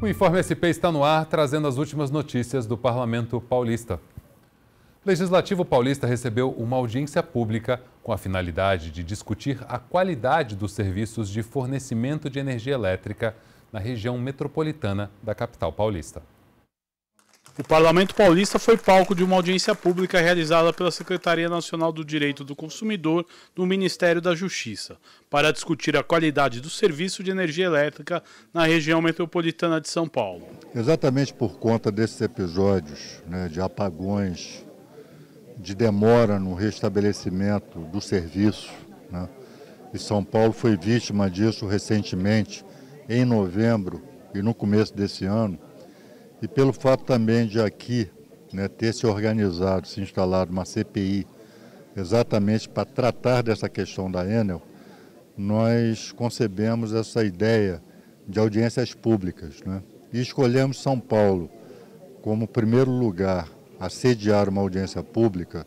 O Informe SP está no ar, trazendo as últimas notícias do Parlamento Paulista. O Legislativo Paulista recebeu uma audiência pública com a finalidade de discutir a qualidade dos serviços de fornecimento de energia elétrica na região metropolitana da capital paulista. O Parlamento Paulista foi palco de uma audiência pública realizada pela Secretaria Nacional do Direito do Consumidor do Ministério da Justiça, para discutir a qualidade do serviço de energia elétrica na região metropolitana de São Paulo. Exatamente por conta desses episódios né, de apagões, de demora no restabelecimento do serviço, né, e São Paulo foi vítima disso recentemente, em novembro e no começo desse ano e pelo fato também de aqui né, ter se organizado, se instalado uma CPI exatamente para tratar dessa questão da Enel, nós concebemos essa ideia de audiências públicas. Né? E escolhemos São Paulo como primeiro lugar a sediar uma audiência pública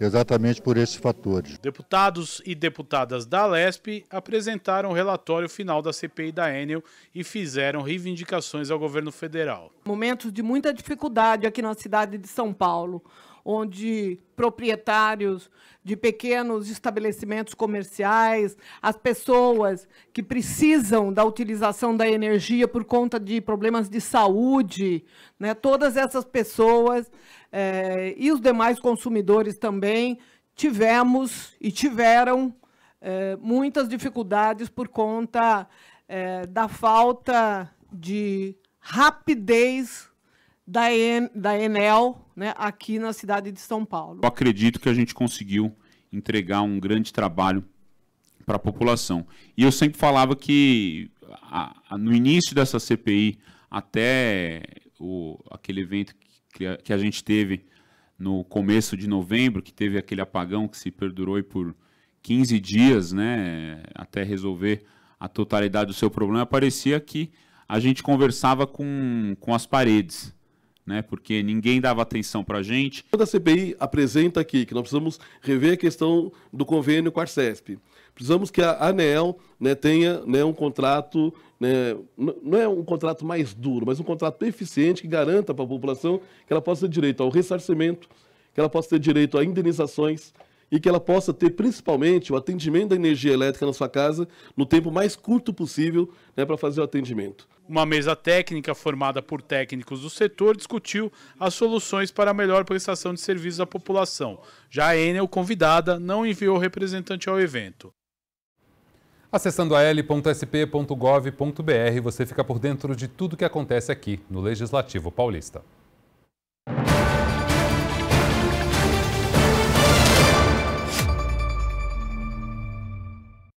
exatamente por esses fatores. Deputados e deputadas da LESP apresentaram o relatório final da CPI da Enel e fizeram reivindicações ao governo federal. Momentos de muita dificuldade aqui na cidade de São Paulo onde proprietários de pequenos estabelecimentos comerciais, as pessoas que precisam da utilização da energia por conta de problemas de saúde, né? todas essas pessoas eh, e os demais consumidores também tivemos e tiveram eh, muitas dificuldades por conta eh, da falta de rapidez da, en, da Enel né, aqui na cidade de São Paulo. Eu acredito que a gente conseguiu entregar um grande trabalho para a população. E eu sempre falava que a, a, no início dessa CPI, até o, aquele evento que a, que a gente teve no começo de novembro, que teve aquele apagão que se perdurou por 15 dias, né, até resolver a totalidade do seu problema, parecia que a gente conversava com, com as paredes né? Porque ninguém dava atenção para a gente. Quando a CPI apresenta aqui que nós precisamos rever a questão do convênio com a Arcesp, precisamos que a ANEL né, tenha né, um contrato, né, não é um contrato mais duro, mas um contrato eficiente que garanta para a população que ela possa ter direito ao ressarcimento, que ela possa ter direito a indenizações, e que ela possa ter principalmente o atendimento da energia elétrica na sua casa no tempo mais curto possível né, para fazer o atendimento. Uma mesa técnica formada por técnicos do setor discutiu as soluções para a melhor prestação de serviços à população. Já a Enel, convidada, não enviou representante ao evento. Acessando a l.sp.gov.br, você fica por dentro de tudo que acontece aqui no Legislativo Paulista.